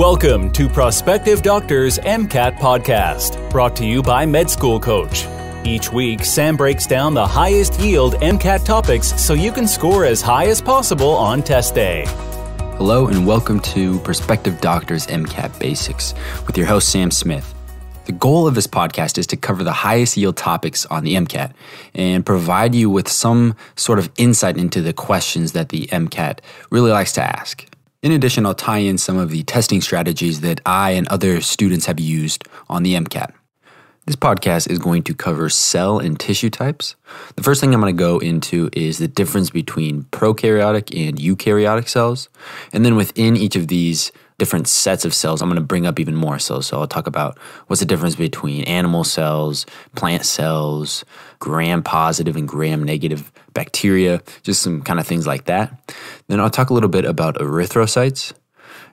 Welcome to Prospective Doctors MCAT Podcast, brought to you by Med School Coach. Each week, Sam breaks down the highest yield MCAT topics so you can score as high as possible on test day. Hello, and welcome to Prospective Doctors MCAT Basics with your host, Sam Smith. The goal of this podcast is to cover the highest yield topics on the MCAT and provide you with some sort of insight into the questions that the MCAT really likes to ask. In addition, I'll tie in some of the testing strategies that I and other students have used on the MCAT. This podcast is going to cover cell and tissue types. The first thing I'm going to go into is the difference between prokaryotic and eukaryotic cells. And then within each of these different sets of cells, I'm going to bring up even more cells. So I'll talk about what's the difference between animal cells, plant cells, gram positive and gram negative bacteria, just some kind of things like that. Then I'll talk a little bit about erythrocytes.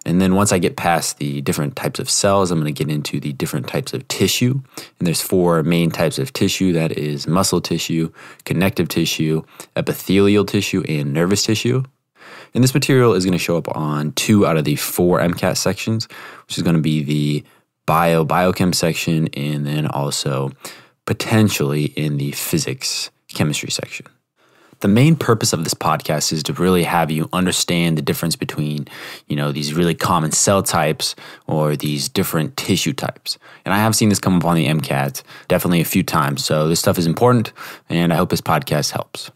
And then once I get past the different types of cells, I'm going to get into the different types of tissue. And there's four main types of tissue that is muscle tissue, connective tissue, epithelial tissue, and nervous tissue. And this material is going to show up on two out of the four MCAT sections, which is going to be the bio biochem section and then also potentially in the physics chemistry section the main purpose of this podcast is to really have you understand the difference between, you know, these really common cell types or these different tissue types. And I have seen this come up on the MCAT definitely a few times. So this stuff is important, and I hope this podcast helps.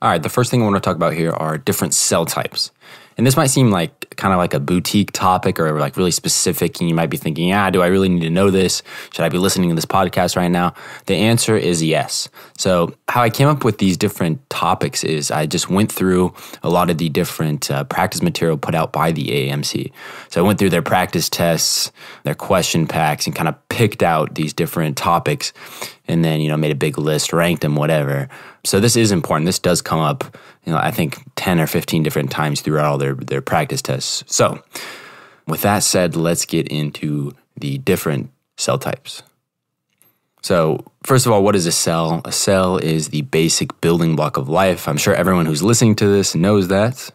All right, the first thing I want to talk about here are different cell types and this might seem like kind of like a boutique topic or like really specific, and you might be thinking, yeah, do I really need to know this? Should I be listening to this podcast right now? The answer is yes. So, how I came up with these different topics is I just went through a lot of the different uh, practice material put out by the AMC. So, I went through their practice tests, their question packs, and kind of picked out these different topics and then you know made a big list, ranked them, whatever. So this is important. This does come up, you know, I think ten or fifteen different times throughout all their their practice tests. So, with that said, let's get into the different cell types. So, first of all, what is a cell? A cell is the basic building block of life. I'm sure everyone who's listening to this knows that.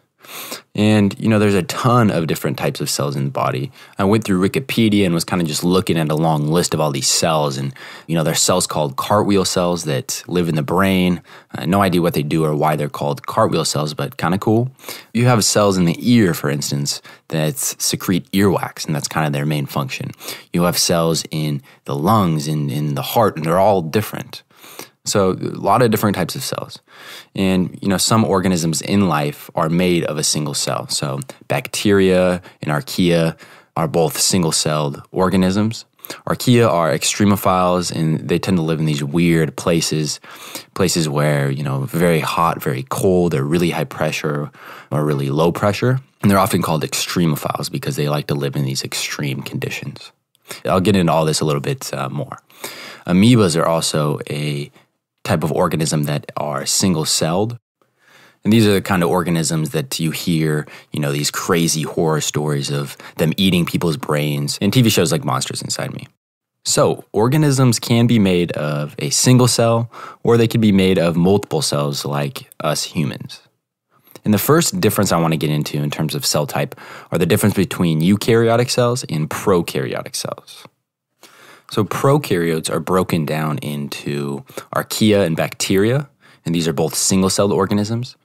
And, you know, there's a ton of different types of cells in the body. I went through Wikipedia and was kind of just looking at a long list of all these cells. And, you know, there's cells called cartwheel cells that live in the brain. Uh, no idea what they do or why they're called cartwheel cells, but kind of cool. You have cells in the ear, for instance, that secrete earwax, and that's kind of their main function. You have cells in the lungs, in, in the heart, and they're all different. So a lot of different types of cells. And you know, some organisms in life are made of a single cell. So bacteria and archaea are both single-celled organisms. Archaea are extremophiles and they tend to live in these weird places, places where, you know, very hot, very cold, or really high pressure or really low pressure. And they're often called extremophiles because they like to live in these extreme conditions. I'll get into all this a little bit uh, more. Amoebas are also a type of organism that are single celled. And these are the kind of organisms that you hear, you know, these crazy horror stories of them eating people's brains in TV shows like Monsters Inside Me. So, organisms can be made of a single cell, or they can be made of multiple cells like us humans. And the first difference I want to get into in terms of cell type are the difference between eukaryotic cells and prokaryotic cells. So prokaryotes are broken down into archaea and bacteria, and these are both single celled organisms.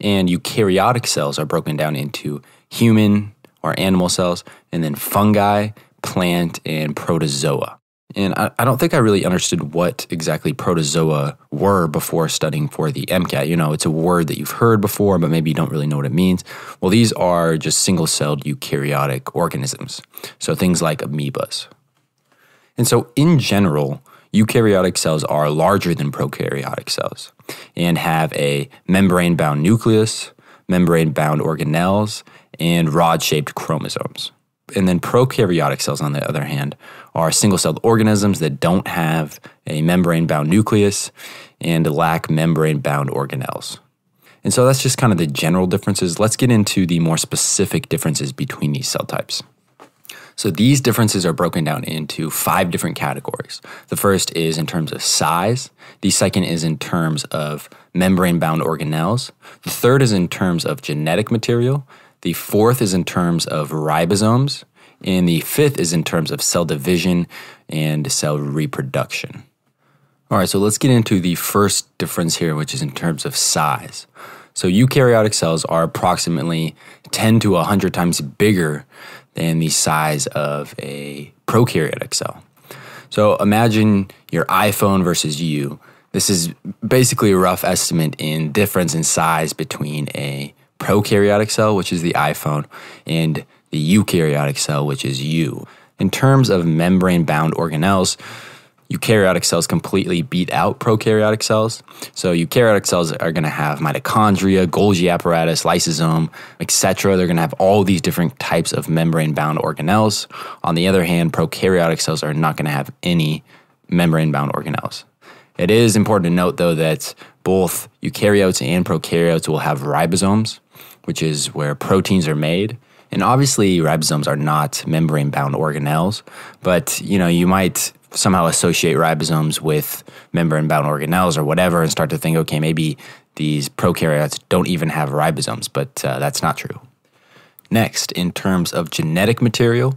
And eukaryotic cells are broken down into human or animal cells, and then fungi, plant, and protozoa. And I, I, don't think I really understood what exactly protozoa were before studying for the MCAT. You know, it's a word that you've heard before, but maybe you don't really know what it means. Well, these are just single celled eukaryotic organisms. So things like amoebas. And so, in general, eukaryotic cells are larger than prokaryotic cells and have a membrane bound nucleus, membrane bound organelles, and rod shaped chromosomes. And then prokaryotic cells, on the other hand, are single celled organisms that don't have a membrane bound nucleus and lack membrane bound organelles. And so that's just kind of the general differences. Let's get into the more specific differences between these cell types. So these differences are broken down into five different categories. The first is in terms of size. The second is in terms of membrane bound organelles. The third is in terms of genetic material. The fourth is in terms of ribosomes. And the fifth is in terms of cell division and cell reproduction. All right, so let's get into the first difference here, which is in terms of size. So eukaryotic cells are approximately 10 to 100 times bigger than the size of a prokaryotic cell. So imagine your iPhone versus you. This is basically a rough estimate in difference in size between a prokaryotic cell, which is the iPhone, and the eukaryotic cell, which is you. In terms of membrane bound organelles, eukaryotic cells completely beat out prokaryotic cells. So eukaryotic cells are going to have mitochondria, Golgi apparatus, lysosome, etc. They're going to have all these different types of membrane-bound organelles. On the other hand, prokaryotic cells are not going to have any membrane-bound organelles. It is important to note, though, that both eukaryotes and prokaryotes will have ribosomes, which is where proteins are made. And obviously, ribosomes are not membrane-bound organelles, but you know, you might somehow associate ribosomes with membrane bound organelles or whatever and start to think, okay, maybe these prokaryotes don't even have ribosomes, but uh, that's not true. Next, in terms of genetic material,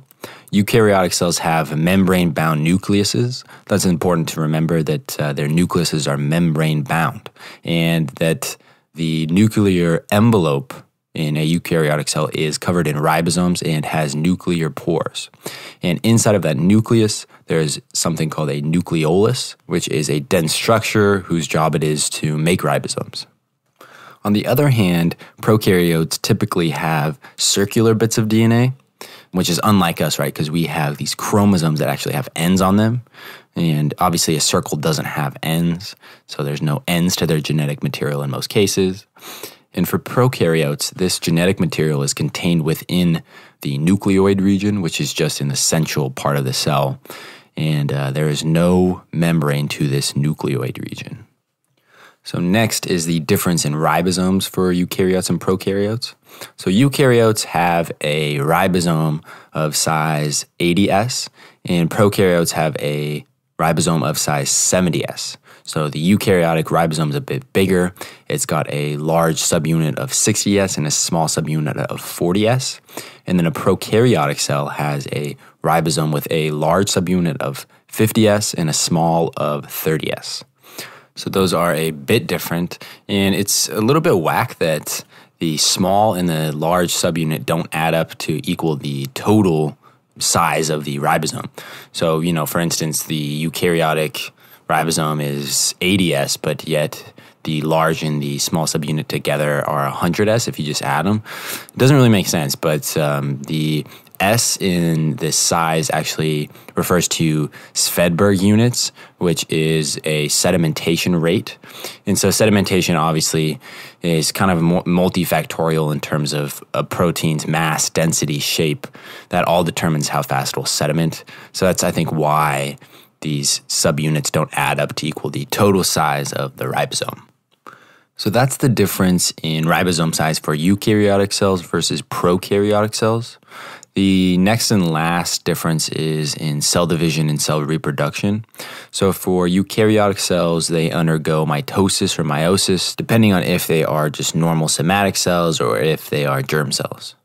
eukaryotic cells have membrane bound nucleuses. That's important to remember that uh, their nucleuses are membrane bound and that the nuclear envelope in a eukaryotic cell is covered in ribosomes and has nuclear pores. And inside of that nucleus, there's something called a nucleolus, which is a dense structure whose job it is to make ribosomes. On the other hand, prokaryotes typically have circular bits of DNA, which is unlike us, right? Because we have these chromosomes that actually have ends on them. And obviously, a circle doesn't have ends, so there's no ends to their genetic material in most cases. And for prokaryotes, this genetic material is contained within the nucleoid region, which is just in the central part of the cell. And uh, there is no membrane to this nucleoid region. So, next is the difference in ribosomes for eukaryotes and prokaryotes. So, eukaryotes have a ribosome of size 80S, and prokaryotes have a ribosome of size 70S. So the eukaryotic ribosome is a bit bigger. It's got a large subunit of 60S and a small subunit of 40S. And then a prokaryotic cell has a ribosome with a large subunit of 50S and a small of 30S. So those are a bit different. And it's a little bit whack that the small and the large subunit don't add up to equal the total size of the ribosome. So, you know, for instance, the eukaryotic Ribosome is 80s, but yet the large and the small subunit together are 100s if you just add them. It doesn't really make sense, but um, the S in this size actually refers to Svedberg units, which is a sedimentation rate. And so, sedimentation obviously is kind of multifactorial in terms of a protein's mass, density, shape. That all determines how fast it will sediment. So, that's, I think, why these subunits don't add up to equal the total size of the ribosome. So that's the difference in ribosome size for eukaryotic cells versus prokaryotic cells. The next and last difference is in cell division and cell reproduction. So, for eukaryotic cells, they undergo mitosis or meiosis, depending on if they are just normal somatic cells or if they are germ cells.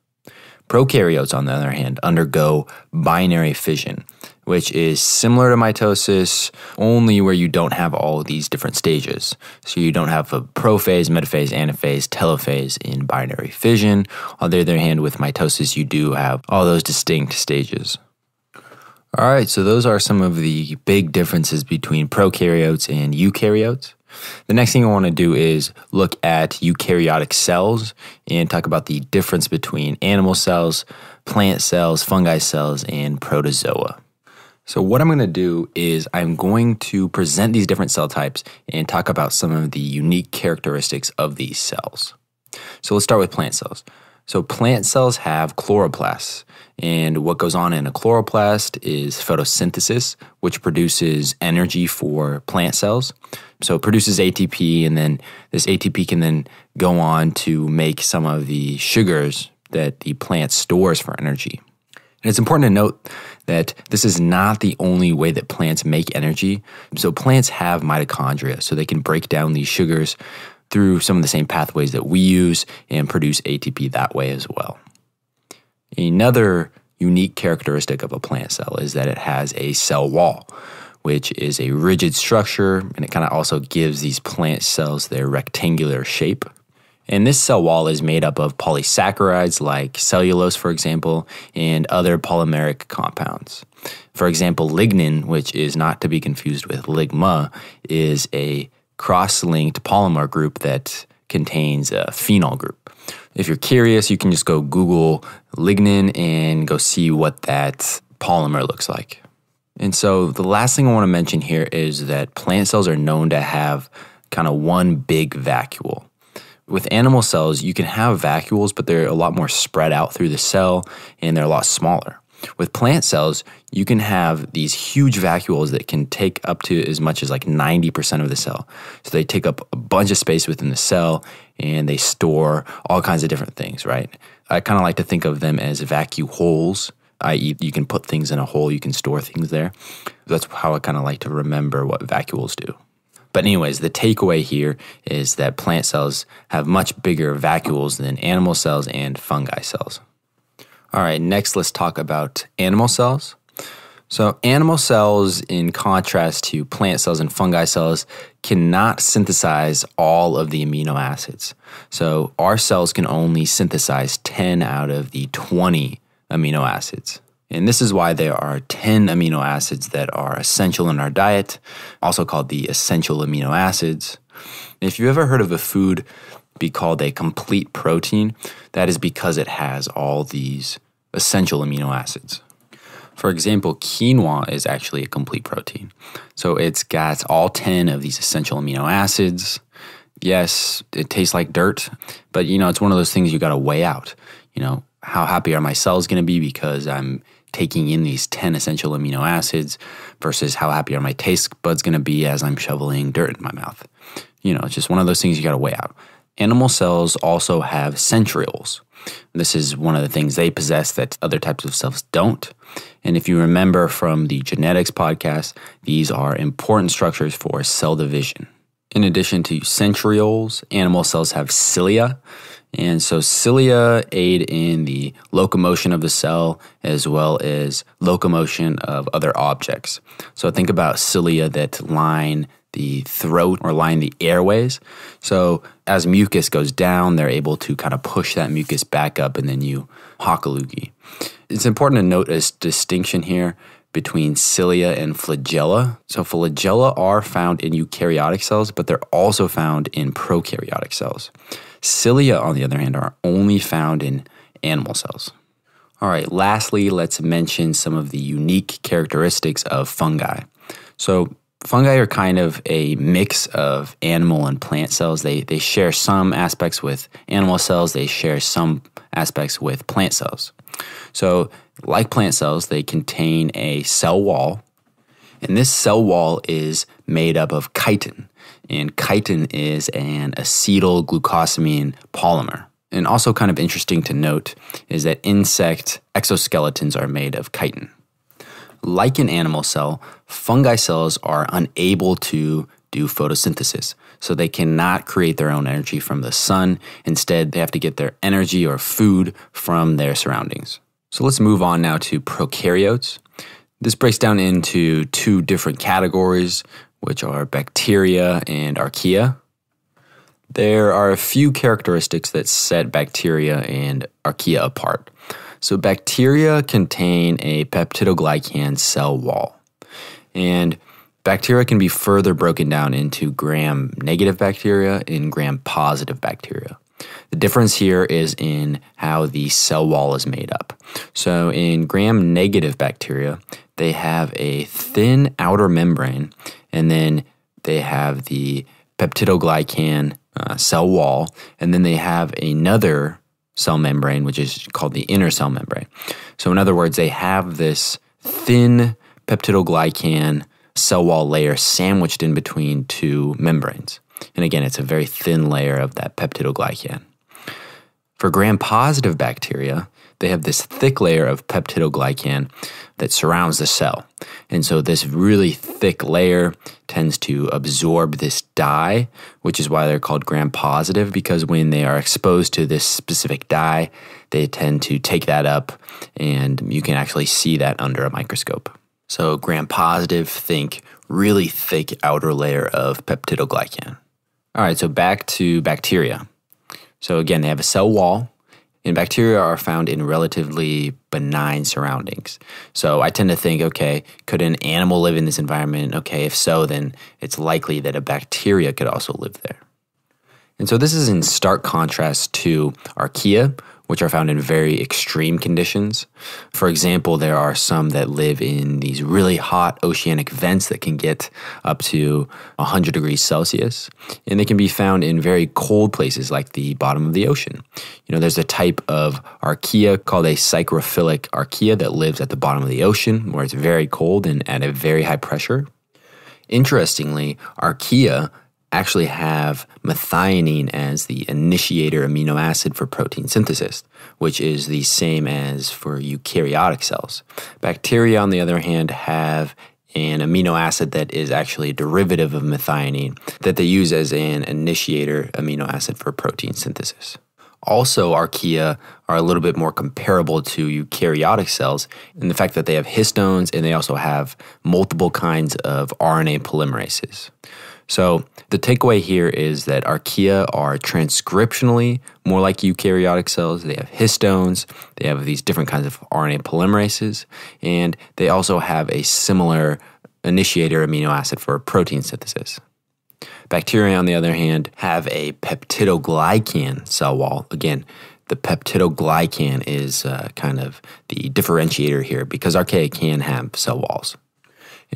Prokaryotes, on the other hand, undergo binary fission which is similar to mitosis, only where you don't have all of these different stages. So you don't have a prophase, metaphase, anaphase, telophase in binary fission. On the other hand, with mitosis, you do have all those distinct stages. All right, so those are some of the big differences between prokaryotes and eukaryotes. The next thing I want to do is look at eukaryotic cells and talk about the difference between animal cells, plant cells, fungi cells, and protozoa. So what I'm going to do is I'm going to present these different cell types and talk about some of the unique characteristics of these cells. So let's start with plant cells. So plant cells have chloroplasts, and what goes on in a chloroplast is photosynthesis, which produces energy for plant cells. So it produces ATP, and then this ATP can then go on to make some of the sugars that the plant stores for energy. And it's important to note that this is not the only way that plants make energy. So, plants have mitochondria, so they can break down these sugars through some of the same pathways that we use and produce ATP that way as well. Another unique characteristic of a plant cell is that it has a cell wall, which is a rigid structure, and it kind of also gives these plant cells their rectangular shape, and this cell wall is made up of polysaccharides like cellulose, for example, and other polymeric compounds. For example, lignin, which is not to be confused with ligma, is a cross linked polymer group that contains a phenol group. If you're curious, you can just go Google lignin and go see what that polymer looks like. And so, the last thing I want to mention here is that plant cells are known to have kind of one big vacuole with animal cells, you can have vacuoles, but they're a lot more spread out through the cell and they're a lot smaller. With plant cells, you can have these huge vacuoles that can take up to as much as like 90% of the cell. So they take up a bunch of space within the cell and they store all kinds of different things, right? I kind of like to think of them as vacuole holes, i.e., you can put things in a hole, you can store things there. That's how I kind of like to remember what vacuoles do. But, anyways, the takeaway here is that plant cells have much bigger vacuoles than animal cells and fungi cells. All right, next let's talk about animal cells. So, animal cells, in contrast to plant cells and fungi cells, cannot synthesize all of the amino acids. So, our cells can only synthesize 10 out of the 20 amino acids. And this is why there are 10 amino acids that are essential in our diet, also called the essential amino acids. If you've ever heard of a food be called a complete protein, that is because it has all these essential amino acids. For example, quinoa is actually a complete protein. So it's got all 10 of these essential amino acids. Yes, it tastes like dirt, but you know, it's one of those things you got to weigh out. You know, how happy are my cells going to be because I'm taking in these 10 essential amino acids versus how happy are my taste buds going to be as I'm shoveling dirt in my mouth. You know, it's just one of those things you got to weigh out. Animal cells also have centrioles. This is one of the things they possess that other types of cells don't. And if you remember from the genetics podcast, these are important structures for cell division. In addition to centrioles, animal cells have cilia. And so cilia aid in the locomotion of the cell as well as locomotion of other objects. So think about cilia that line the throat or line the airways. So as mucus goes down, they're able to kind of push that mucus back up and then you hockalugi. It's important to note a distinction here between cilia and flagella. So flagella are found in eukaryotic cells, but they're also found in prokaryotic cells. Cilia, on the other hand, are only found in animal cells. All right, lastly, let's mention some of the unique characteristics of fungi. So, fungi are kind of a mix of animal and plant cells. They, they share some aspects with animal cells, they share some aspects with plant cells. So, like plant cells, they contain a cell wall, and this cell wall is made up of chitin and chitin is an acetyl glucosamine polymer. And also, kind of interesting to note is that insect exoskeletons are made of chitin. Like an animal cell, fungi cells are unable to do photosynthesis. So they cannot create their own energy from the sun. Instead, they have to get their energy or food from their surroundings. So let's move on now to prokaryotes. This breaks down into two different categories which are bacteria and archaea. There are a few characteristics that set bacteria and archaea apart. So, bacteria contain a peptidoglycan cell wall, and bacteria can be further broken down into gram negative bacteria and gram positive bacteria. The difference here is in how the cell wall is made up. So, in gram negative bacteria, they have a thin outer membrane and then they have the peptidoglycan uh, cell wall, and then they have another cell membrane, which is called the inner cell membrane. So, in other words, they have this thin peptidoglycan cell wall layer sandwiched in between two membranes. And again, it's a very thin layer of that peptidoglycan. For gram positive bacteria, they have this thick layer of peptidoglycan that surrounds the cell. And so this really thick layer tends to absorb this dye, which is why they're called gram positive, because when they are exposed to this specific dye, they tend to take that up, and you can actually see that under a microscope. So, gram positive, think really thick outer layer of peptidoglycan. All right, so back to bacteria. So, again, they have a cell wall and bacteria are found in relatively benign surroundings. So I tend to think, okay, could an animal live in this environment? Okay, if so, then it's likely that a bacteria could also live there. And so this is in stark contrast to archaea, which are found in very extreme conditions. For example, there are some that live in these really hot oceanic vents that can get up to 100 degrees Celsius, and they can be found in very cold places like the bottom of the ocean. You know, there's a type of archaea called a psychrophilic archaea that lives at the bottom of the ocean where it's very cold and at a very high pressure. Interestingly, archaea actually have methionine as the initiator amino acid for protein synthesis, which is the same as for eukaryotic cells. Bacteria, on the other hand, have an amino acid that is actually a derivative of methionine that they use as an initiator amino acid for protein synthesis. Also, archaea are a little bit more comparable to eukaryotic cells in the fact that they have histones and they also have multiple kinds of RNA polymerases. So, the takeaway here is that archaea are transcriptionally more like eukaryotic cells. They have histones, they have these different kinds of RNA polymerases, and they also have a similar initiator amino acid for protein synthesis. Bacteria, on the other hand, have a peptidoglycan cell wall. Again, the peptidoglycan is uh, kind of the differentiator here because archaea can have cell walls.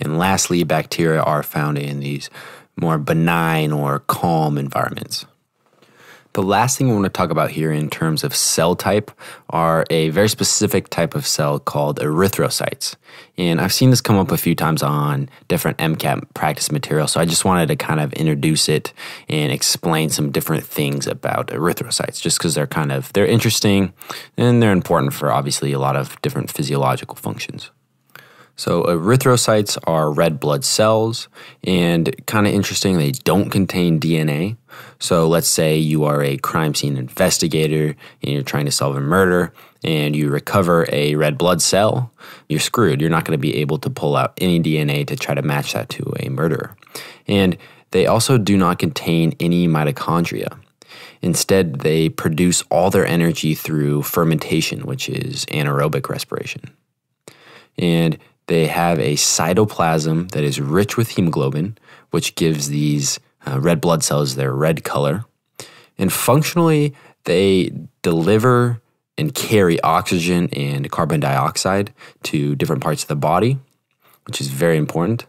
And lastly, bacteria are found in these more benign or calm environments. The last thing we want to talk about here in terms of cell type are a very specific type of cell called erythrocytes. And I've seen this come up a few times on different MCAT practice material, so I just wanted to kind of introduce it and explain some different things about erythrocytes just because they're kind of they're interesting and they're important for obviously a lot of different physiological functions. So, erythrocytes are red blood cells, and kind of interesting, they don't contain DNA. So, let's say you are a crime scene investigator and you're trying to solve a murder and you recover a red blood cell, you're screwed. You're not going to be able to pull out any DNA to try to match that to a murderer. And they also do not contain any mitochondria. Instead, they produce all their energy through fermentation, which is anaerobic respiration. And they have a cytoplasm that is rich with hemoglobin, which gives these uh, red blood cells their red color. And functionally, they deliver and carry oxygen and carbon dioxide to different parts of the body, which is very important.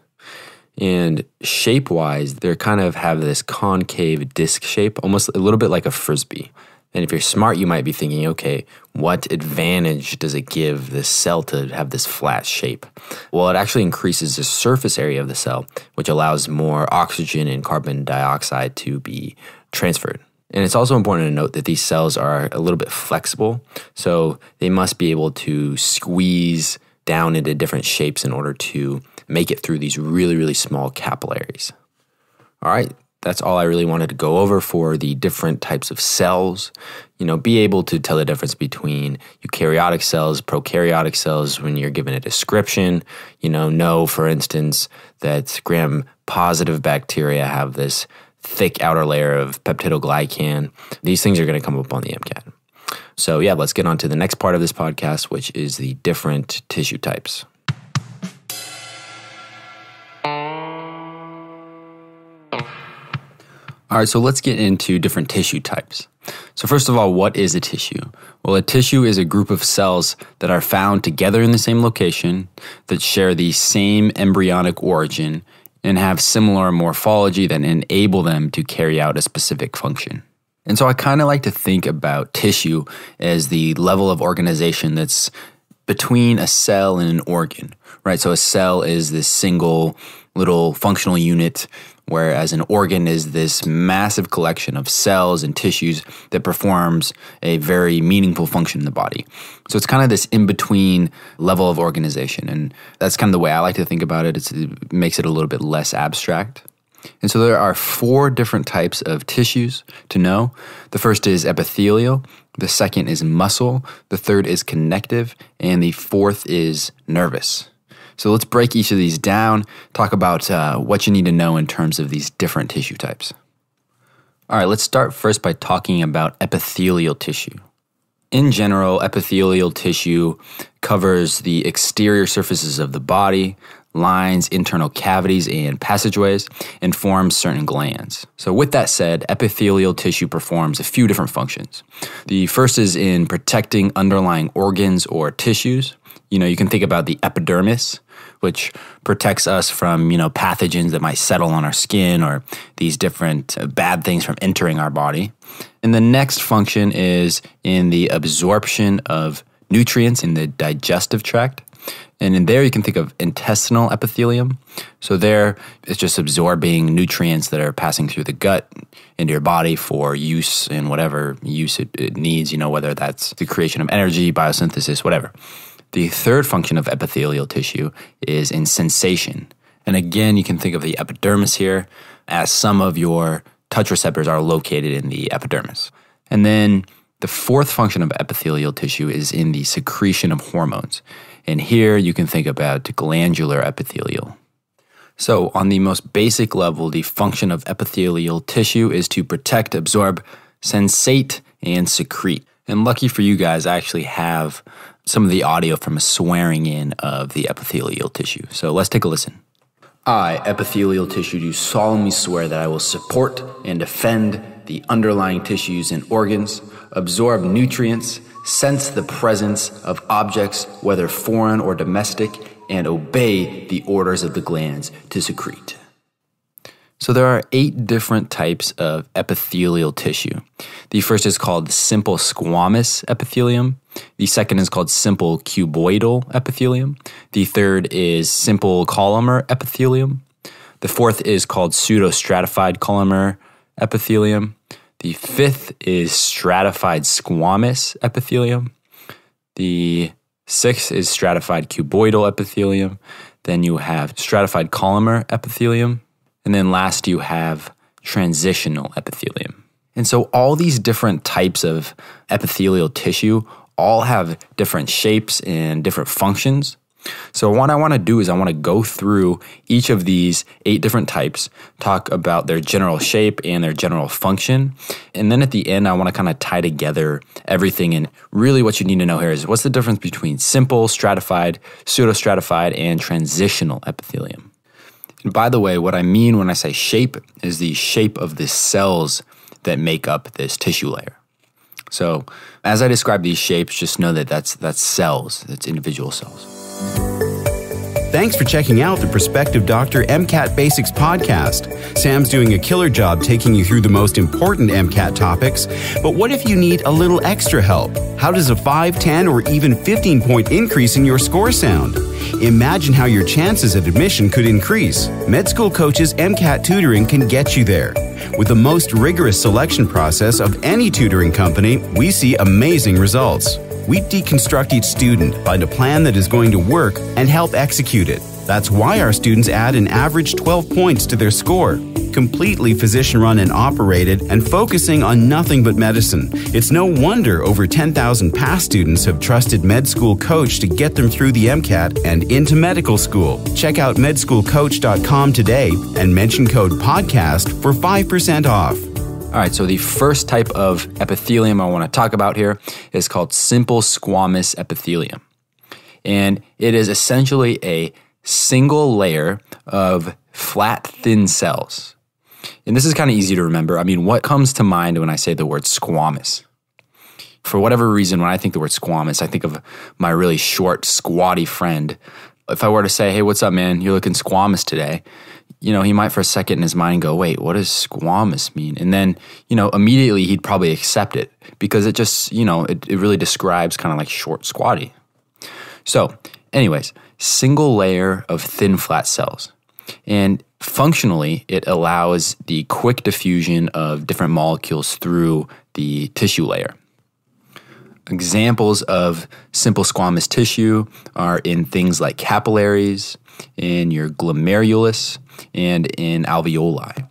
And shape wise, they kind of have this concave disc shape, almost a little bit like a frisbee. And if you're smart, you might be thinking, okay, what advantage does it give this cell to have this flat shape? Well, it actually increases the surface area of the cell, which allows more oxygen and carbon dioxide to be transferred. And it's also important to note that these cells are a little bit flexible, so they must be able to squeeze down into different shapes in order to make it through these really, really small capillaries. All right, that's all I really wanted to go over for the different types of cells. You know, be able to tell the difference between eukaryotic cells, prokaryotic cells when you're given a description. You know, know, for instance, that gram positive bacteria have this thick outer layer of peptidoglycan. These things are going to come up on the MCAT. So, yeah, let's get on to the next part of this podcast, which is the different tissue types. All right, so let's get into different tissue types. So, first of all, what is a tissue? Well, a tissue is a group of cells that are found together in the same location that share the same embryonic origin and have similar morphology that enable them to carry out a specific function. And so, I kind of like to think about tissue as the level of organization that's between a cell and an organ, right? So, a cell is this single little functional unit whereas an organ is this massive collection of cells and tissues that performs a very meaningful function in the body. So it's kind of this in between level of organization. And that's kind of the way I like to think about it. It's, it makes it a little bit less abstract. And so there are four different types of tissues to know. The first is epithelial, the second is muscle, the third is connective, and the fourth is nervous. So let's break each of these down, talk about uh, what you need to know in terms of these different tissue types. All right, let's start first by talking about epithelial tissue. In general, epithelial tissue covers the exterior surfaces of the body, lines, internal cavities, and passageways, and forms certain glands. So, with that said, epithelial tissue performs a few different functions. The first is in protecting underlying organs or tissues. You know, you can think about the epidermis, which protects us from, you know, pathogens that might settle on our skin or these different uh, bad things from entering our body. And the next function is in the absorption of nutrients in the digestive tract. And in there, you can think of intestinal epithelium. So, there it's just absorbing nutrients that are passing through the gut into your body for use in whatever use it, it needs, you know, whether that's the creation of energy, biosynthesis, whatever. The third function of epithelial tissue is in sensation. And again, you can think of the epidermis here as some of your touch receptors are located in the epidermis. And then the fourth function of epithelial tissue is in the secretion of hormones. And here you can think about glandular epithelial. So, on the most basic level, the function of epithelial tissue is to protect, absorb, sensate, and secrete. And lucky for you guys, I actually have some of the audio from a swearing in of the epithelial tissue. So let's take a listen. I, epithelial tissue, do solemnly swear that I will support and defend the underlying tissues and organs, absorb nutrients, sense the presence of objects, whether foreign or domestic, and obey the orders of the glands to secrete. So there are eight different types of epithelial tissue. The first is called simple squamous epithelium. The second is called simple cuboidal epithelium. The third is simple columnar epithelium. The fourth is called pseudostratified columnar epithelium. The fifth is stratified squamous epithelium. The sixth is stratified cuboidal epithelium. Then you have stratified columnar epithelium. And then last, you have transitional epithelium. And so all these different types of epithelial tissue all have different shapes and different functions. So, what I want to do is I want to go through each of these eight different types, talk about their general shape and their general function. And then at the end, I want to kind of tie together everything. And really, what you need to know here is what's the difference between simple, stratified, pseudostratified, and transitional epithelium. And by the way, what I mean when I say shape is the shape of the cells that make up this tissue layer. So, as I describe these shapes, just know that that's that's cells, that's individual cells. Thanks for checking out the Prospective Doctor MCAT Basics podcast. Sam's doing a killer job taking you through the most important MCAT topics, but what if you need a little extra help? How does a 5, 10, or even 15 point increase in your score sound? Imagine how your chances at admission could increase. Med School Coaches MCAT Tutoring can get you there. With the most rigorous selection process of any tutoring company, we see amazing results we deconstruct each student find a plan that is going to work and help execute it. That's why our students add an average 12 points to their score. Completely physician run and operated, and focusing on nothing but medicine. It's no wonder over 10,000 past students have trusted med school coach to get them through the MCAT and into medical school. Check out medschoolcoach.com today and mention code PODCAST for 5% off. All right, so the first type of epithelium I want to talk about here is called simple squamous epithelium. And it is essentially a single layer of flat, thin cells. And this is kind of easy to remember. I mean, what comes to mind when I say the word squamous? For whatever reason, when I think the word squamous, I think of my really short, squatty friend. If I were to say, hey, what's up, man? You're looking squamous today you know, he might for a second in his mind go, wait, what does squamous mean? And then, you know, immediately he'd probably accept it because it just, you know, it, it really describes kind of like short squatty. So, anyways, single layer of thin flat cells. And functionally, it allows the quick diffusion of different molecules through the tissue layer. Examples of simple squamous tissue are in things like capillaries, in your glomerulus, and in alveoli.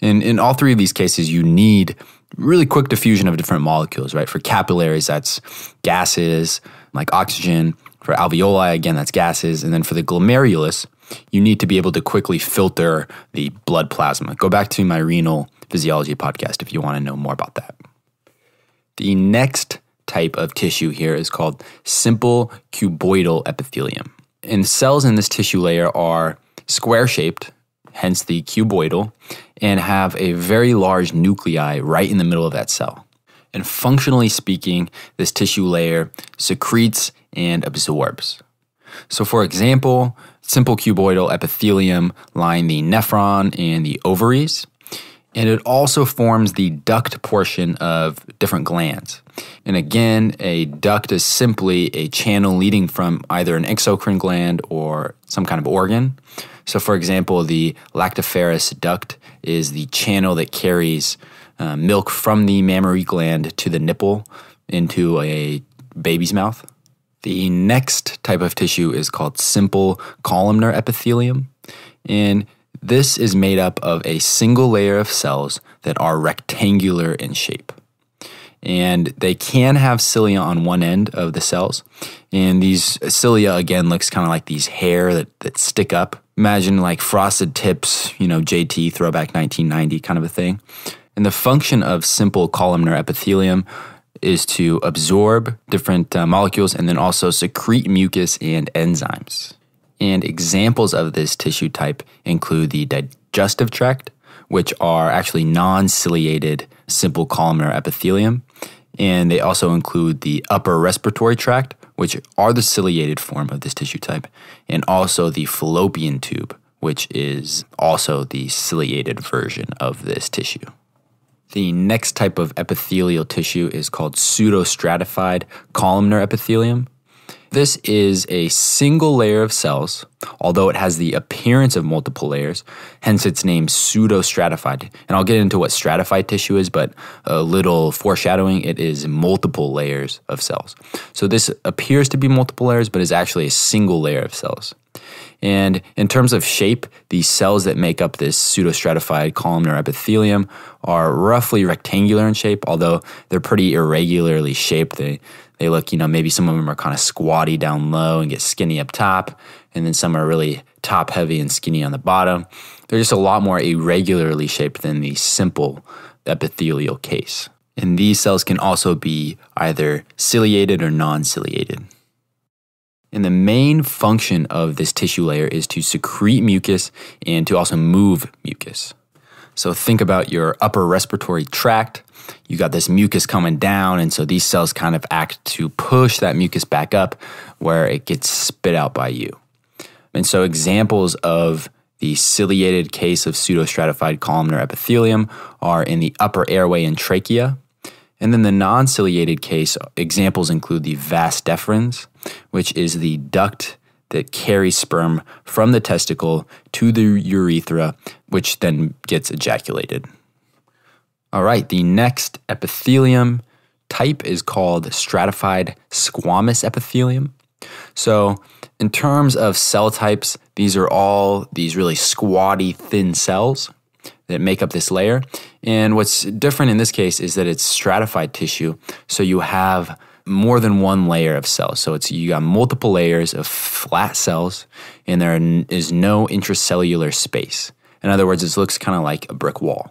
And in all three of these cases, you need really quick diffusion of different molecules, right? For capillaries, that's gases like oxygen. For alveoli, again, that's gases. And then for the glomerulus, you need to be able to quickly filter the blood plasma. Go back to my renal physiology podcast if you want to know more about that. The next type of tissue here is called simple cuboidal epithelium. And cells in this tissue layer are square shaped, hence the cuboidal, and have a very large nuclei right in the middle of that cell. And functionally speaking, this tissue layer secretes and absorbs. So, for example, simple cuboidal epithelium line the nephron and the ovaries and it also forms the duct portion of different glands. And again, a duct is simply a channel leading from either an exocrine gland or some kind of organ. So, for example, the lactiferous duct is the channel that carries uh, milk from the mammary gland to the nipple into a baby's mouth. The next type of tissue is called simple columnar epithelium. And this is made up of a single layer of cells that are rectangular in shape. And they can have cilia on one end of the cells. And these cilia, again, looks kind of like these hair that, that stick up. Imagine like frosted tips, you know, JT, throwback 1990 kind of a thing. And the function of simple columnar epithelium is to absorb different uh, molecules and then also secrete mucus and enzymes. And examples of this tissue type include the digestive tract, which are actually non ciliated simple columnar epithelium. And they also include the upper respiratory tract, which are the ciliated form of this tissue type, and also the fallopian tube, which is also the ciliated version of this tissue. The next type of epithelial tissue is called pseudostratified columnar epithelium, this is a single layer of cells, although it has the appearance of multiple layers, hence its name pseudostratified. And I'll get into what stratified tissue is, but a little foreshadowing, it is multiple layers of cells. So this appears to be multiple layers, but is actually a single layer of cells. And in terms of shape, the cells that make up this pseudostratified columnar epithelium are roughly rectangular in shape, although they're pretty irregularly shaped. They, they look, you know, maybe some of them are kind of squatty down low and get skinny up top, and then some are really top heavy and skinny on the bottom. They're just a lot more irregularly shaped than the simple epithelial case. And these cells can also be either ciliated or non ciliated. And the main function of this tissue layer is to secrete mucus and to also move mucus. So think about your upper respiratory tract. You got this mucus coming down, and so these cells kind of act to push that mucus back up where it gets spit out by you. And so examples of the ciliated case of pseudostratified columnar epithelium are in the upper airway and trachea. And then the non ciliated case examples include the vas deferens, which is the duct that carry sperm from the testicle to the urethra, which then gets ejaculated. All right, the next epithelium type is called stratified squamous epithelium. So, in terms of cell types, these are all these really squatty, thin cells that make up this layer. And what's different in this case is that it's stratified tissue. So, you have more than one layer of cells. So it's you got multiple layers of flat cells, and there is no intracellular space. In other words, it looks kind of like a brick wall.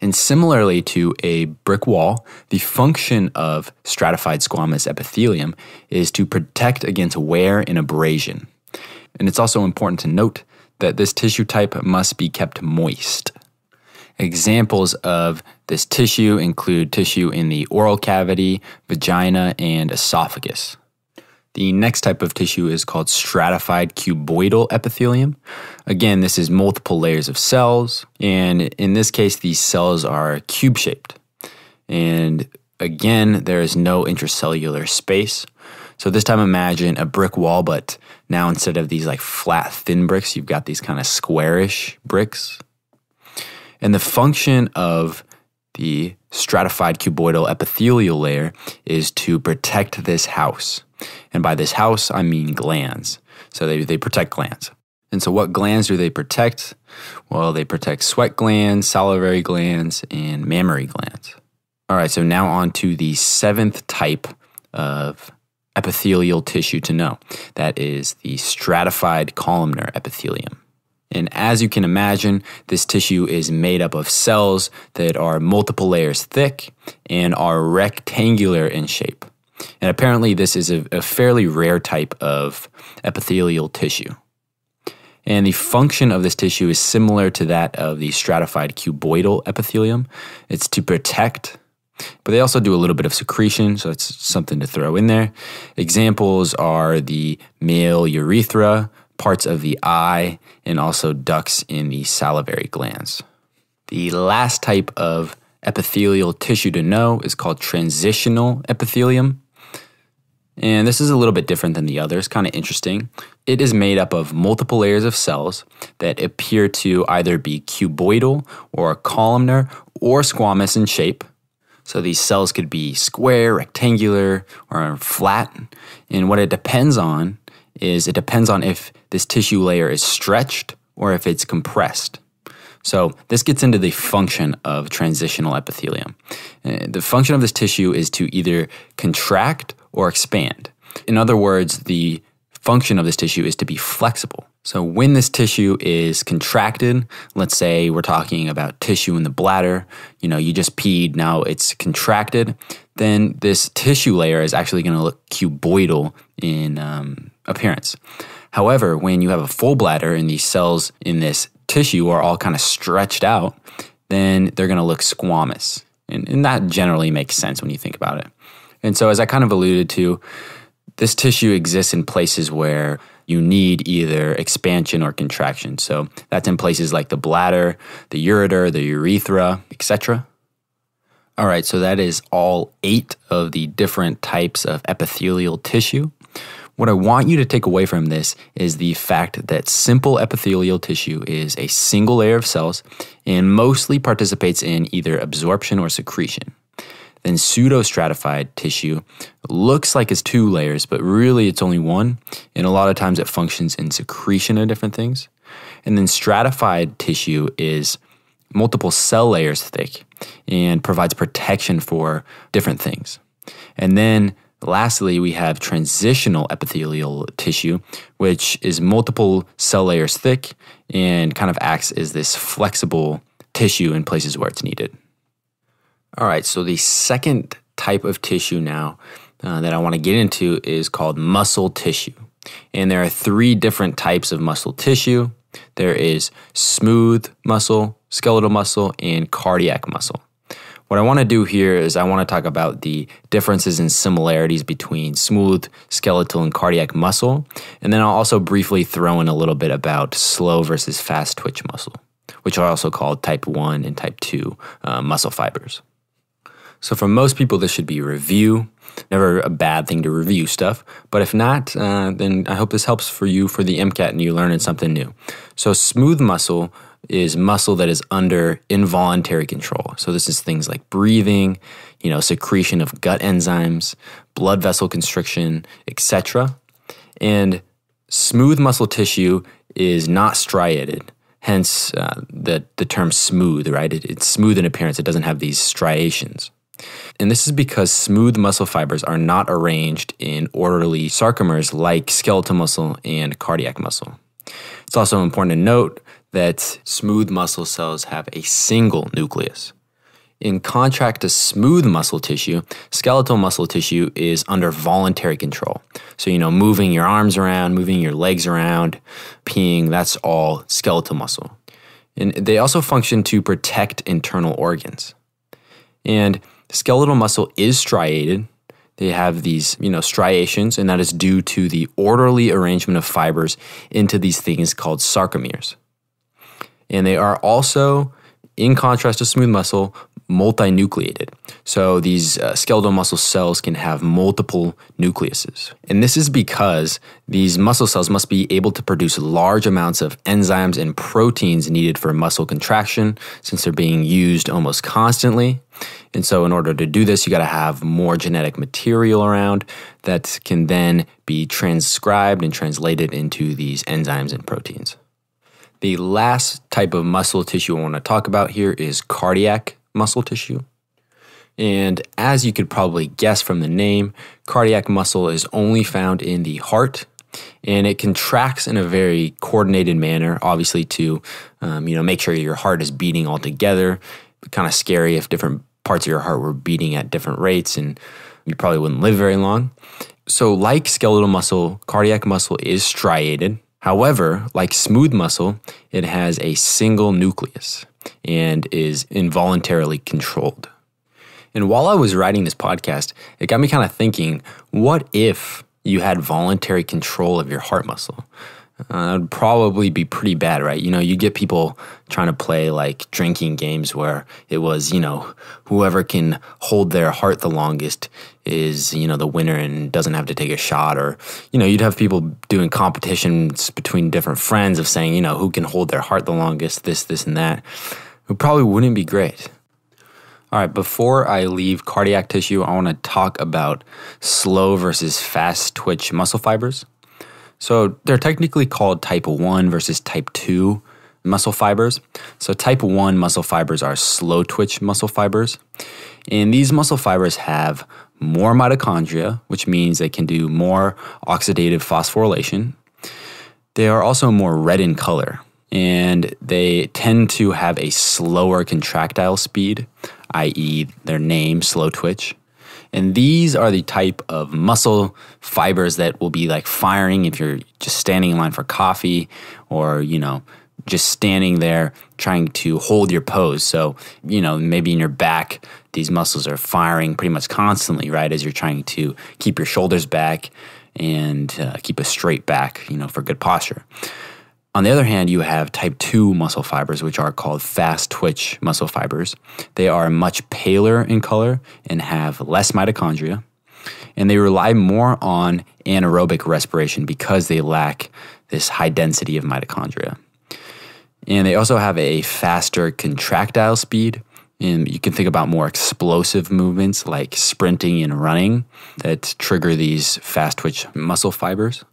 And similarly to a brick wall, the function of stratified squamous epithelium is to protect against wear and abrasion. And it's also important to note that this tissue type must be kept moist. Examples of this tissue include tissue in the oral cavity, vagina, and esophagus. The next type of tissue is called stratified cuboidal epithelium. Again, this is multiple layers of cells, and in this case, these cells are cube shaped. And again, there is no intracellular space. So this time, imagine a brick wall, but now instead of these like flat, thin bricks, you've got these kind of squarish bricks. And the function of the stratified cuboidal epithelial layer is to protect this house. And by this house, I mean glands. So they, they protect glands. And so, what glands do they protect? Well, they protect sweat glands, salivary glands, and mammary glands. All right, so now on to the seventh type of epithelial tissue to know that is the stratified columnar epithelium. And as you can imagine, this tissue is made up of cells that are multiple layers thick and are rectangular in shape. And apparently, this is a, a fairly rare type of epithelial tissue. And the function of this tissue is similar to that of the stratified cuboidal epithelium. It's to protect but they also do a little bit of secretion, so that's something to throw in there. Examples are the male urethra, parts of the eye, and also ducts in the salivary glands. The last type of epithelial tissue to know is called transitional epithelium. And this is a little bit different than the others, kind of interesting. It is made up of multiple layers of cells that appear to either be cuboidal or columnar or squamous in shape. So these cells could be square, rectangular, or flat. And what it depends on is it depends on if this tissue layer is stretched or if it's compressed. So, this gets into the function of transitional epithelium. Uh, the function of this tissue is to either contract or expand. In other words, the function of this tissue is to be flexible. So, when this tissue is contracted, let's say we're talking about tissue in the bladder, you know, you just peed, now it's contracted, then this tissue layer is actually going to look cuboidal in um, appearance. However, when you have a full bladder and these cells in this tissue are all kind of stretched out, then they're going to look squamous. And, and that generally makes sense when you think about it. And so, as I kind of alluded to, this tissue exists in places where you need either expansion or contraction. So that's in places like the bladder, the ureter, the urethra, etc. All right, so that is all eight of the different types of epithelial tissue. What I want you to take away from this is the fact that simple epithelial tissue is a single layer of cells and mostly participates in either absorption or secretion. Then pseudostratified tissue looks like it's two layers, but really it's only one, and a lot of times it functions in secretion of different things. And then stratified tissue is multiple cell layers thick and provides protection for different things. And then Lastly, we have transitional epithelial tissue, which is multiple cell layers thick and kind of acts as this flexible tissue in places where it's needed. All right, so the second type of tissue now uh, that I want to get into is called muscle tissue. And there are three different types of muscle tissue there is smooth muscle, skeletal muscle, and cardiac muscle. What I want to do here is I want to talk about the differences and similarities between smooth skeletal and cardiac muscle, and then I'll also briefly throw in a little bit about slow versus fast twitch muscle, which are also called type 1 and type 2 uh, muscle fibers. So for most people, this should be review. Never a bad thing to review stuff, but if not, uh, then I hope this helps for you for the MCAT and you learning something new. So smooth muscle is muscle that is under involuntary control. So this is things like breathing, you know, secretion of gut enzymes, blood vessel constriction, etc. And smooth muscle tissue is not striated, hence uh, the, the term smooth, right? It, it's smooth in appearance, it doesn't have these striations. And this is because smooth muscle fibers are not arranged in orderly sarcomeres like skeletal muscle and cardiac muscle. It's also important to note that smooth muscle cells have a single nucleus. In contrast to smooth muscle tissue, skeletal muscle tissue is under voluntary control. So, you know, moving your arms around, moving your legs around, peeing, that's all skeletal muscle. And they also function to protect internal organs. And skeletal muscle is striated. They have these, you know, striations, and that is due to the orderly arrangement of fibers into these things called sarcomeres and they are also, in contrast to smooth muscle, multinucleated. So these uh, skeletal muscle cells can have multiple nucleuses. And this is because these muscle cells must be able to produce large amounts of enzymes and proteins needed for muscle contraction since they're being used almost constantly. And so in order to do this, you got to have more genetic material around that can then be transcribed and translated into these enzymes and proteins. The last type of muscle tissue I want to talk about here is cardiac muscle tissue. And as you could probably guess from the name, cardiac muscle is only found in the heart and it contracts in a very coordinated manner, obviously to um, you know make sure your heart is beating all together. Kind of scary if different parts of your heart were beating at different rates and you probably wouldn't live very long. So like skeletal muscle, cardiac muscle is striated However, like smooth muscle, it has a single nucleus and is involuntarily controlled. And while I was writing this podcast, it got me kind of thinking what if you had voluntary control of your heart muscle? Uh, that would probably be pretty bad, right? You know, you get people trying to play like drinking games where it was, you know, whoever can hold their heart the longest is, you know, the winner and doesn't have to take a shot. Or, you know, you'd have people doing competitions between different friends of saying, you know, who can hold their heart the longest, this, this, and that. It probably wouldn't be great. All right, before I leave cardiac tissue, I want to talk about slow versus fast twitch muscle fibers. So they're technically called type 1 versus type 2 muscle fibers. So type 1 muscle fibers are slow twitch muscle fibers. And these muscle fibers have more mitochondria, which means they can do more oxidative phosphorylation. They are also more red in color, and they tend to have a slower contractile speed, i.e., their name, slow twitch. And these are the type of muscle fibers that will be like firing if you're just standing in line for coffee or, you know, just standing there trying to hold your pose. So, you know, maybe in your back, these muscles are firing pretty much constantly, right? As you're trying to keep your shoulders back and uh, keep a straight back, you know, for good posture. On the other hand, you have type 2 muscle fibers, which are called fast twitch muscle fibers. They are much paler in color and have less mitochondria, and they rely more on anaerobic respiration because they lack this high density of mitochondria. And they also have a faster contractile speed, and you can think about more explosive movements like sprinting and running that trigger these fast twitch muscle fibers.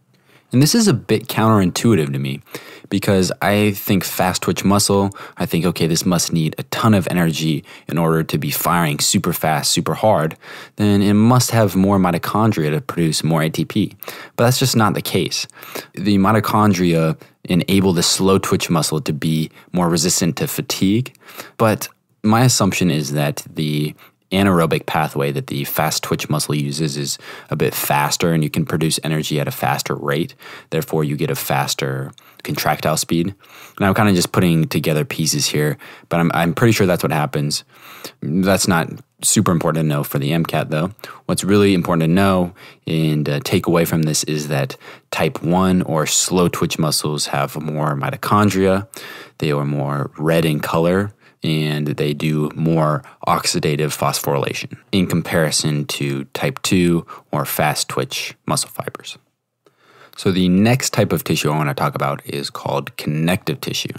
And this is a bit counterintuitive to me because I think fast twitch muscle, I think, okay, this must need a ton of energy in order to be firing super fast, super hard, then it must have more mitochondria to produce more ATP. But that's just not the case. The mitochondria enable the slow twitch muscle to be more resistant to fatigue, but my assumption is that the anaerobic pathway that the fast twitch muscle uses is a bit faster and you can produce energy at a faster rate. Therefore, you get a faster contractile speed. And I'm kind of just putting together pieces here, but I'm, I'm pretty sure that's what happens. That's not super important to know for the MCAT though. What's really important to know and uh, take away from this is that type 1 or slow twitch muscles have more mitochondria, they are more red in color and they do more oxidative phosphorylation in comparison to type 2 or fast twitch muscle fibers. So, the next type of tissue I want to talk about is called connective tissue.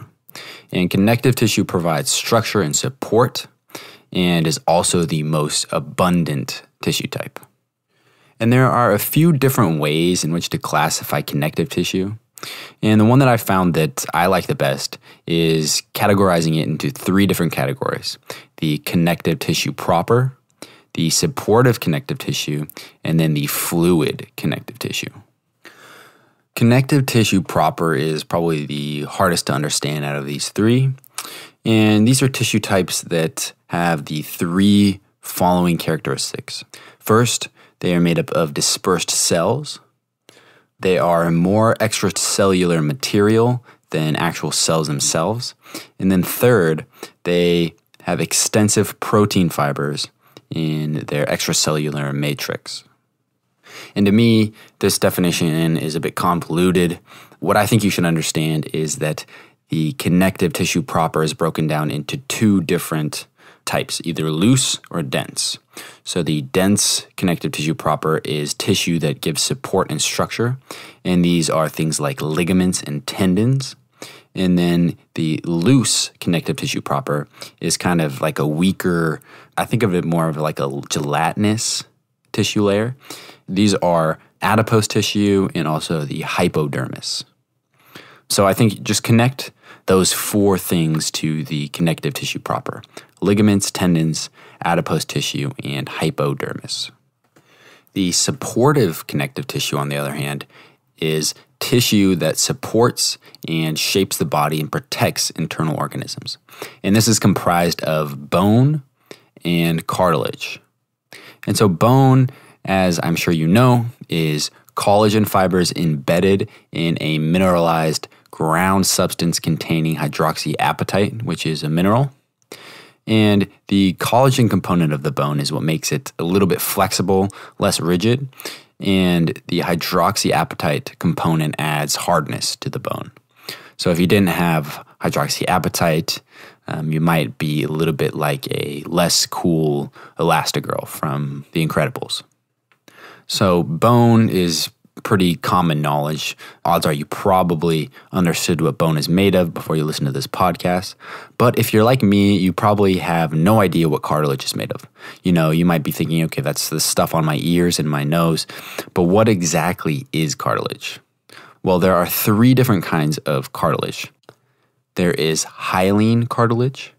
And connective tissue provides structure and support and is also the most abundant tissue type. And there are a few different ways in which to classify connective tissue. And the one that I found that I like the best is categorizing it into three different categories the connective tissue proper, the supportive connective tissue, and then the fluid connective tissue. Connective tissue proper is probably the hardest to understand out of these three. And these are tissue types that have the three following characteristics. First, they are made up of dispersed cells, they are more extracellular material than actual cells themselves. And then third, they have extensive protein fibers in their extracellular matrix. And to me, this definition is a bit convoluted. What I think you should understand is that the connective tissue proper is broken down into two different types, either loose or dense. So the dense connective tissue proper is tissue that gives support and structure, and these are things like ligaments and tendons. And then the loose connective tissue proper is kind of like a weaker, I think of it more of like a gelatinous tissue layer. These are adipose tissue and also the hypodermis. So I think just connect those four things to the connective tissue proper ligaments, tendons, adipose tissue, and hypodermis. The supportive connective tissue, on the other hand, is tissue that supports and shapes the body and protects internal organisms. And this is comprised of bone and cartilage. And so, bone, as I'm sure you know, is collagen fibers embedded in a mineralized ground substance containing hydroxyapatite, which is a mineral. And the collagen component of the bone is what makes it a little bit flexible, less rigid. And the hydroxyapatite component adds hardness to the bone. So if you didn't have hydroxyapatite, um, you might be a little bit like a less cool Elastigirl from The Incredibles. So bone is pretty common knowledge. Odds are you probably understood what bone is made of before you listen to this podcast. But if you're like me, you probably have no idea what cartilage is made of. You know, you might be thinking, okay, that's the stuff on my ears and my nose. But what exactly is cartilage? Well, there are three different kinds of cartilage there is hyaline cartilage,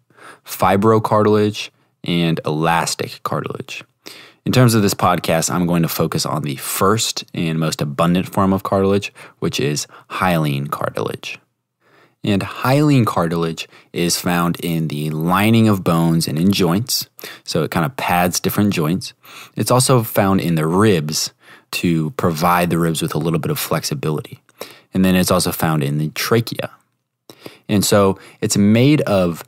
fibrocartilage, and elastic cartilage. In terms of this podcast, I'm going to focus on the first and most abundant form of cartilage, which is hyaline cartilage. And hyaline cartilage is found in the lining of bones and in joints, so it kind of pads different joints. It's also found in the ribs to provide the ribs with a little bit of flexibility. And then it's also found in the trachea. And so it's made of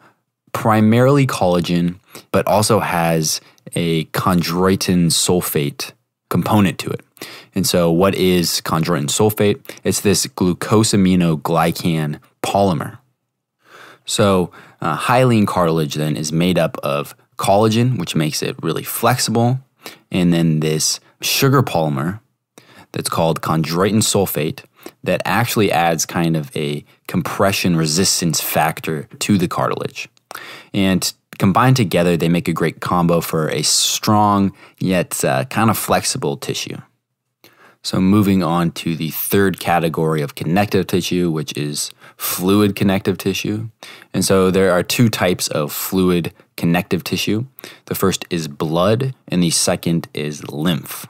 primarily collagen, but also has a chondroitin sulfate component to it. And so, what is chondroitin sulfate? It's this glucosaminoglycan polymer. So, uh, hyaline cartilage then is made up of collagen, which makes it really flexible, and then this sugar polymer that's called chondroitin sulfate that actually adds kind of a compression resistance factor to the cartilage. And combined together, they make a great combo for a strong yet uh, kind of flexible tissue. So, moving on to the third category of connective tissue, which is fluid connective tissue. And so, there are two types of fluid connective tissue the first is blood, and the second is lymph.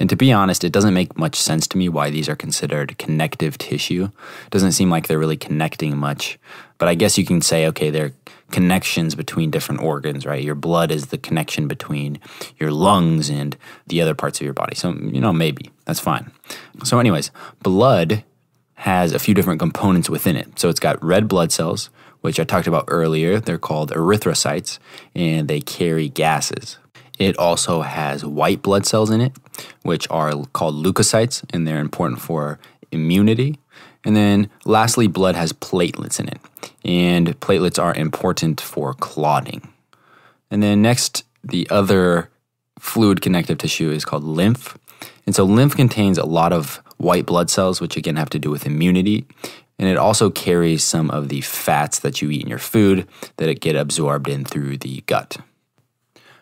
And to be honest, it doesn't make much sense to me why these are considered connective tissue. It doesn't seem like they're really connecting much. But I guess you can say, okay, they're connections between different organs, right? Your blood is the connection between your lungs and the other parts of your body. So, you know, maybe that's fine. So, anyways, blood has a few different components within it. So, it's got red blood cells, which I talked about earlier. They're called erythrocytes and they carry gases. It also has white blood cells in it, which are called leukocytes, and they're important for immunity and then lastly, blood has platelets in it, and platelets are important for clotting. And then next, the other fluid connective tissue is called lymph. And so lymph contains a lot of white blood cells, which again have to do with immunity. And it also carries some of the fats that you eat in your food that get absorbed in through the gut.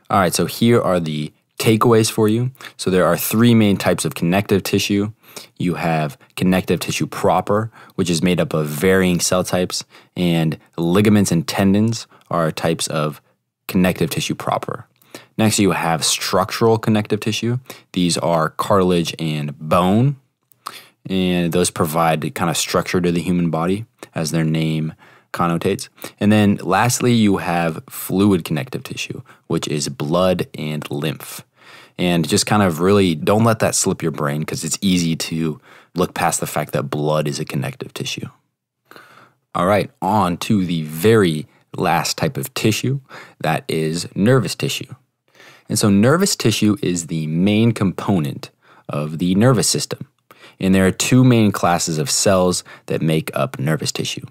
All right, so here are the takeaways for you. So there are three main types of connective tissue. You have connective tissue proper, which is made up of varying cell types, and ligaments and tendons are types of connective tissue proper. Next, you have structural connective tissue. These are cartilage and bone, and those provide kind of structure to the human body, as their name connotates. And then lastly, you have fluid connective tissue, which is blood and lymph and just kind of really don't let that slip your brain because it's easy to look past the fact that blood is a connective tissue. All right, on to the very last type of tissue that is nervous tissue. And so, nervous tissue is the main component of the nervous system. And there are two main classes of cells that make up nervous tissue.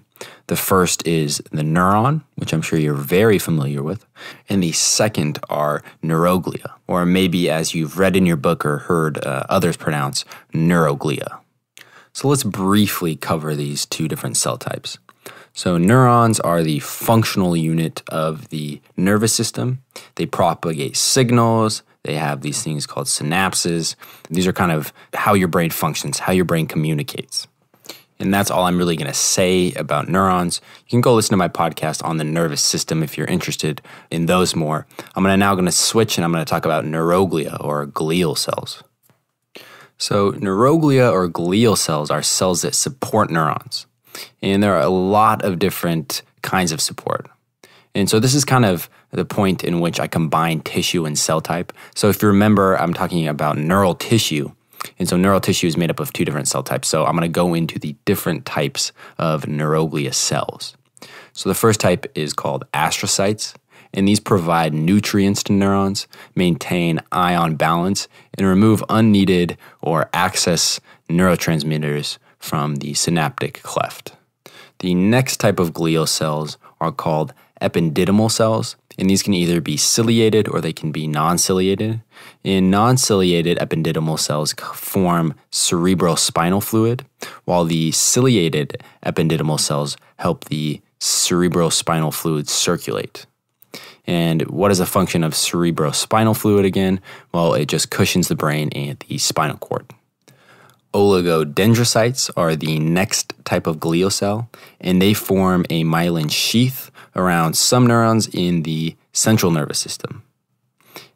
The first is the neuron, which I'm sure you're very familiar with, and the second are neuroglia, or maybe as you've read in your book or heard uh, others pronounce, neuroglia. So let's briefly cover these two different cell types. So, neurons are the functional unit of the nervous system. They propagate signals, they have these things called synapses. These are kind of how your brain functions, how your brain communicates. And that's all I'm really going to say about neurons. You can go listen to my podcast on the nervous system if you're interested in those more. I'm gonna now going to switch and I'm going to talk about neuroglia or glial cells. So, neuroglia or glial cells are cells that support neurons. And there are a lot of different kinds of support. And so this is kind of the point in which I combine tissue and cell type. So if you remember, I'm talking about neural tissue. And so neural tissue is made up of two different cell types. So I'm going to go into the different types of neuroglia cells. So the first type is called astrocytes, and these provide nutrients to neurons, maintain ion balance, and remove unneeded or access neurotransmitters from the synaptic cleft. The next type of glial cells are called ependidymal cells, and these can either be ciliated or they can be non ciliated. In non ciliated, ependidymal cells form cerebrospinal fluid, while the ciliated ependidymal cells help the cerebrospinal fluid circulate. And what is the function of cerebrospinal fluid again? Well, it just cushions the brain and the spinal cord. Oligodendrocytes are the next type of glial cell, and they form a myelin sheath around some neurons in the central nervous system.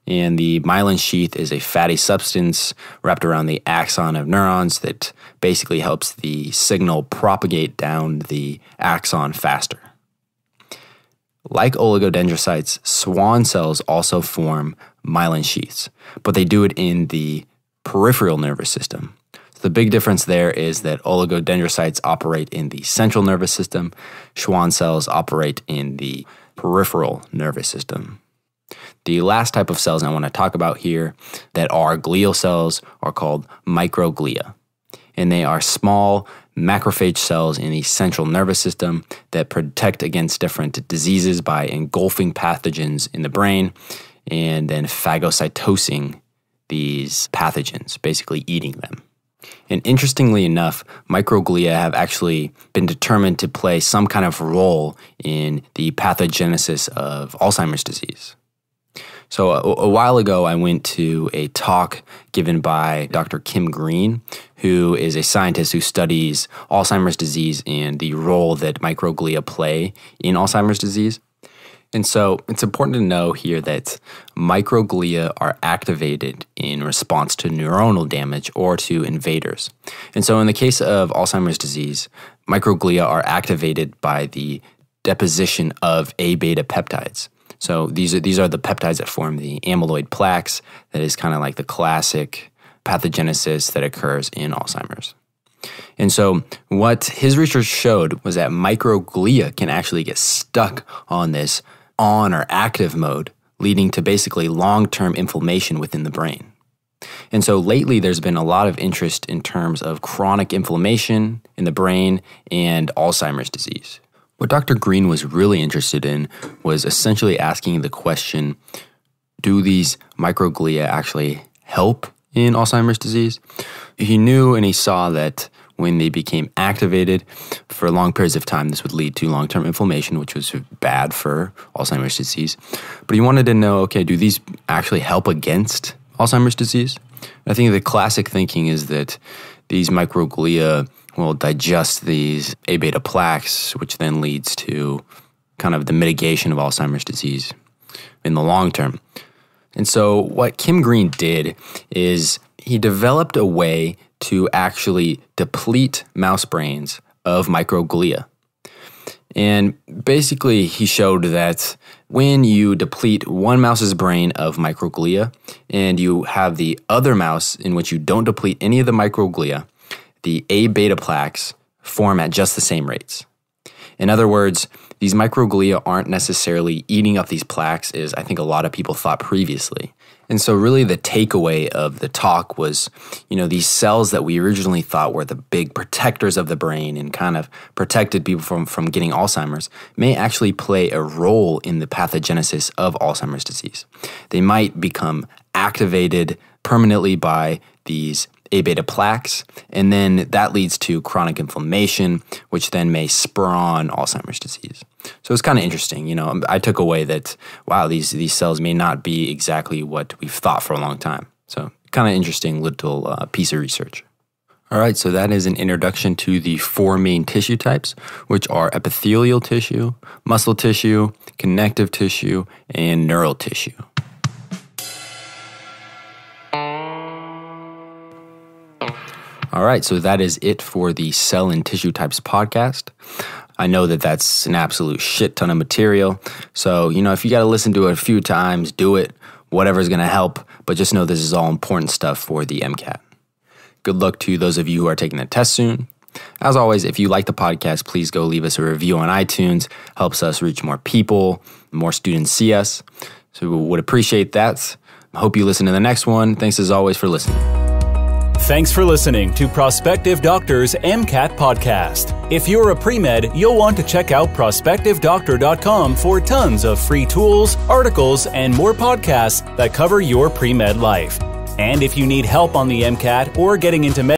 And the myelin sheath is a fatty substance wrapped around the axon of neurons that basically helps the signal propagate down the axon faster. Like oligodendrocytes, Swan cells also form myelin sheaths, but they do it in the peripheral nervous system the big difference there is that oligodendrocytes operate in the central nervous system, Schwann cells operate in the peripheral nervous system. The last type of cells I want to talk about here that are glial cells are called microglia, and they are small macrophage cells in the central nervous system that protect against different diseases by engulfing pathogens in the brain and then phagocytosing these pathogens, basically eating them. And interestingly enough, microglia have actually been determined to play some kind of role in the pathogenesis of Alzheimer's disease. So, a, a, while ago, I went to a talk given by Dr. Kim Green, who is a scientist who studies Alzheimer's disease and the role that microglia play in Alzheimer's disease. And so it's important to know here that microglia are activated in response to neuronal damage or to invaders. And so in the case of Alzheimer's disease, microglia are activated by the deposition of A beta peptides. So these are these are the peptides that form the amyloid plaques that is kind of like the classic pathogenesis that occurs in Alzheimer's. And so, what his research showed was that microglia can actually get stuck on this on or active mode, leading to basically long term inflammation within the brain. And so lately, there's been a lot of interest in terms of chronic inflammation in the brain and Alzheimer's disease. What Dr. Green was really interested in was essentially asking the question do these microglia actually help in Alzheimer's disease? He knew and he saw that when they became activated for long periods of time, this would lead to long term inflammation, which was bad for Alzheimer's disease. But he wanted to know okay, do these actually help against Alzheimer's disease? I think the classic thinking is that these microglia will digest these A beta plaques, which then leads to kind of the mitigation of Alzheimer's disease in the long term. And so, what Kim Green did is he developed a way to actually deplete mouse brains of microglia. And basically, he showed that when you deplete one mouse's brain of microglia and you have the other mouse in which you don't deplete any of the microglia, the A beta plaques form at just the same rates. In other words, these microglia aren't necessarily eating up these plaques as I think a lot of people thought previously. And so, really, the takeaway of the talk was you know, these cells that we originally thought were the big protectors of the brain and kind of protected people from, from getting Alzheimer's may actually play a role in the pathogenesis of Alzheimer's disease. They might become activated permanently by these a beta plaques, and then that leads to chronic inflammation, which then may spawn Alzheimer's disease. So it's kind of interesting, you know. Um, I took away that wow, these these cells may not be exactly what we've thought for a long time. So kind of interesting little uh, piece of research. All right, so that is an introduction to the four main tissue types, which are epithelial tissue, muscle tissue, connective tissue, and neural tissue. All right, so that is it for the cell and tissue types podcast. I know that that's an absolute shit ton of material. So, you know, if you got to listen to it a few times, do it, whatever's going to help. But just know this is all important stuff for the MCAT. Good luck to those of you who are taking the test soon. As always, if you like the podcast, please go leave us a review on iTunes. Helps us reach more people, more students see us. So we would appreciate that. Hope you listen to the next one. Thanks as always for listening. Thanks for listening to Prospective Doctor's MCAT podcast. If you're a pre med, you'll want to check out prospectivedoctor.com for tons of free tools, articles, and more podcasts that cover your pre med life. And if you need help on the MCAT or getting into med,